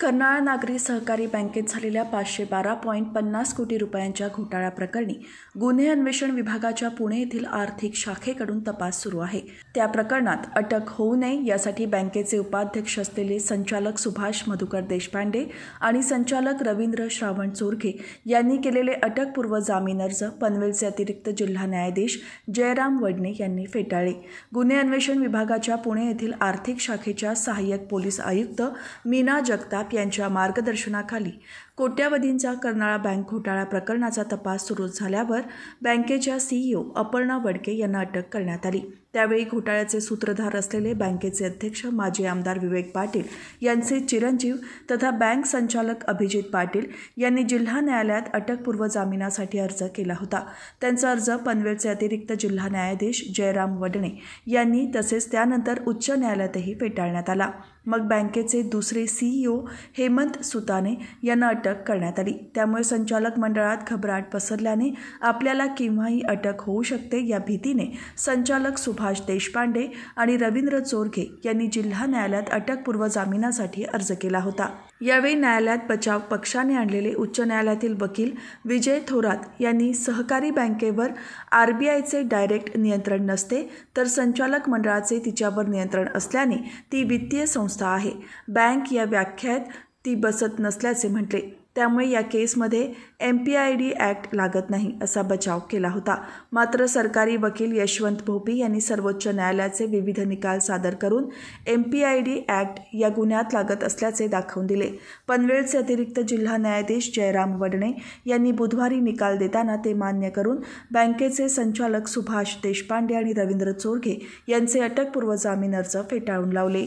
कर्नाळ नागरी सहकारी बँकेत झालेल्या पाचशे बारा पॉईंट पन्नास कोटी रुपयांच्या घोटाळ्याप्रकरणी गुन्हे अन्वेषण विभागाच्या पुणे येथील आर्थिक शाखेकडून तपास सुरू आहे त्या प्रकरणात अटक होऊ नये यासाठी बँकेचे उपाध्यक्ष असलेले संचालक सुभाष मधुकर देशपांडे आणि संचालक रवींद्र श्रावण चोरघे यांनी केलेले अटकपूर्व जामीन अर्ज पनवेलचे अतिरिक्त जिल्हा न्यायाधीश जयराम वडणे यांनी फेटाळले गुन्हे अन्वेषण विभागाच्या पुणे येथील आर्थिक शाखेच्या सहाय्यक पोलीस आयुक्त मीना जगताप यांच्या मार्गदर्शनाखाली कोट्यावधींचा कर्नाळा बँक घोटाळा प्रकरणाचा तपास सुरू झाल्यावर बँकेच्या सीईओ अपर्णा वडके यांना अटक करण्यात आली त्यावेळी घोटाळ्याचे सूत्रधार असलेले बँकेचे अध्यक्ष माजी आमदार विवेक पाटील यांचे चिरंजीव तथा बँक संचालक अभिजित पाटील यांनी जिल्हा न्यायालयात अटकपूर्व जामिनासाठी अर्ज केला होता त्यांचा अर्ज पनवेलचे अतिरिक्त जिल्हा न्यायाधीश जयराम वडणे यांनी तसेच त्यानंतर उच्च न्यायालयातही फेटाळण्यात आला मग बँकेचे दुसरे सीईओ हेमंत सुताने यांना अटक अटक करण्यात आली त्यामुळे संचालक मंडळात घबराट पसरल्याने आपल्याला केव्हाही अटक होऊ शकते या भीतीने संचालक सुभाष देशपांडे आणि रवींद्र चोरघे यांनी जिल्हा न्यायालयात अटकपूर्व जामिनासाठी अर्ज केला होता यावेळी न्यायालयात बचाव पक्षाने आणलेले उच्च न्यायालयातील वकील विजय थोरात यांनी सहकारी बँकेवर आर डायरेक्ट नियंत्रण नसते तर संचालक मंडळाचे तिच्यावर नियंत्रण असल्याने ती वित्तीय संस्था आहे बँक या व्याख्यात ती बसत नसल्याचे म्हटले त्यामुळे या केसमध्ये M P I D act लागत नाही असा बचाव केला होता मात्र सरकारी वकील यशवंत भोपी यांनी सर्वोच्च न्यायालयाचे विविध निकाल सादर करून M P I D act या गुन्ह्यात लागत असल्याचे दाखवून दिले पनवेलचे अतिरिक्त जिल्हा न्यायाधीश जयराम वडणे यांनी बुधवारी निकाल देताना ते मान्य करून बँकेचे संचालक सुभाष देशपांडे आणि रवींद्र चोरघे यांचे अटकपूर्व जामीन अर्ज फेटाळून लावले